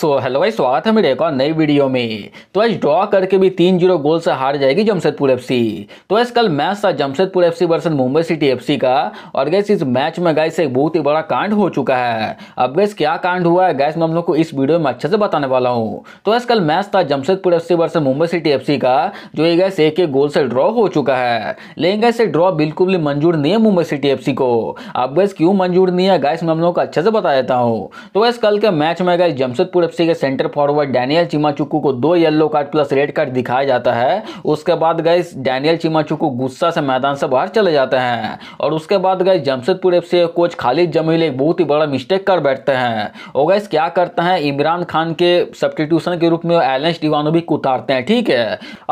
so hello भाई स्वागत है मेरे एक और नई वीडियो में तो आज ड्रॉ करके भी तीन जीरो गोल से हार जाएगी जमशेदपुर एफसी तो आज कल मैच था Jamshedpur FC versus Mumbai city FC का और गैस इस मैच में गैस एक बहुत ही बड़ा कांड हो चुका है अब गैस क्या कांड हुआ है गैस मैं हम लोग को इस वीडियो में अच्छे से बताने वाला हूँ तो आज कल मैच था Jamshedpur F C Mumbai city F का जो ये गैस एक एक गोल से ड्रॉ हो चुका है लेकिन गैस ये ड्रॉ बिल्कुल भी मंजूर नहीं है मुंबई सिटी एफ को अब गैस क्यों मंजूर नहीं है गैस मैं हम लोग को अच्छे से बता देता हूँ तो वैस कल के मैच में गैस जमशेदपुर एफसी के सेंटर फॉरवर्ड डैनियल चिमाचुकू को दो yellow card plus red card दिखाया जाता है उसके बाद गए डैनियल चिमाचुकू गुस्सा से मैदान से बाहर चले जाते हैं और उसके बाद गए Jamshedpur F C coach Khalid Jamil एक बहुत ही बड़ा मिस्टेक कर बैठते हैं और गैस क्या करते हैं इमरान खान के सब्सटीट्यूशन के रूप में एलेंस डिवानो भी उतारते हैं ठीक है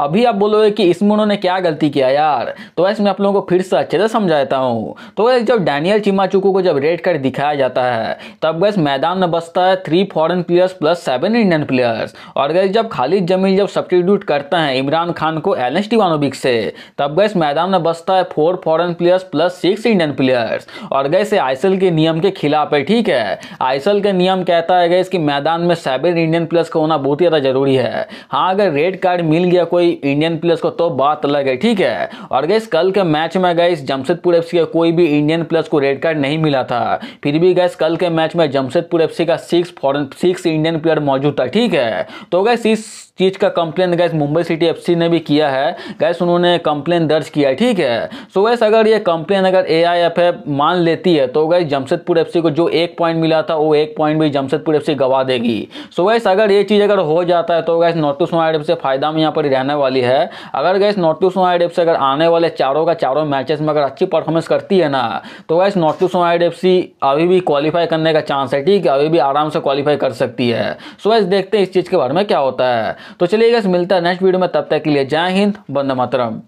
अभी आप बोलोगे कि इसमें उन्होंने क्या गलती किया यार तो वैसे मैं आप लोगों को फिर से अच्छे से समझाता हूँ तो वैसे जब डैनियल चिमाचुकू को जब रेड कार्ड दिखाया जाता है तब वैसे मैदान में बसता है three foreign players plus seven Indian players और गैस जब खालिद जमील जब सब्सटीट्यूट करते हैं इमरान खान को एलन स्टीवानोविक से तब गैस मैदान में बसता है four foreign players plus six Indian players और गैस आईसल के नियम के खिलाफ है ठीक है आईसल का नियम कहता है गैस कि मैदान में सेवन इंडियन प्लेयर्स का होना बहुत ज़्यादा जरूरी है हाँ अगर रेड कार्ड मिल गया कोई इंडियन प्लेयर्स को तो बात अलग है ठीक है और गैस कल के मैच में गैस जमशेदपुर एफ का कोई भी इंडियन प्लेयर्स को रेड कार्ड नहीं मिला था फिर भी गैस कल के मैच में जमशेदपुर एफ का सिक्स फॉरन सिक्स इंडियन एम्पियर मौजूद था ठीक है तो गैस इस चीज़ का complain guys Mumbai city FC ने भी किया है गैस उन्होंने कंप्लेन दर्ज किया है ठीक है सो गैस अगर ये कंप्लेन अगर ए मान लेती है तो गैस जमशेदपुर एफ को जो एक पॉइंट मिला था वो एक पॉइंट भी जमशेदपुर एफ गवा देगी सो गैस अगर ये चीज़ अगर हो जाता है तो गैस नॉर्थ टू सोनाइड एफ फायदा में यहाँ पर रहने वाली है अगर गैस नॉर्थ टू सोनाइड एफ अगर आने वाले चारों का चारों मैचेस में अगर अच्छी परफॉर्मेंस करती है ना तो गैस नॉर्थ टू सोनाइड एफ अभी भी क्वालिफाई करने का चांस है ठीक है अभी भी आराम से क्वालिफाई कर सकती है सो गैस देखते हैं इस चीज़ के बारे में क्या होता है तो चलिए मिलता है नेक्स्ट वीडियो में तब तक के लिए जय हिंद बंद मातरम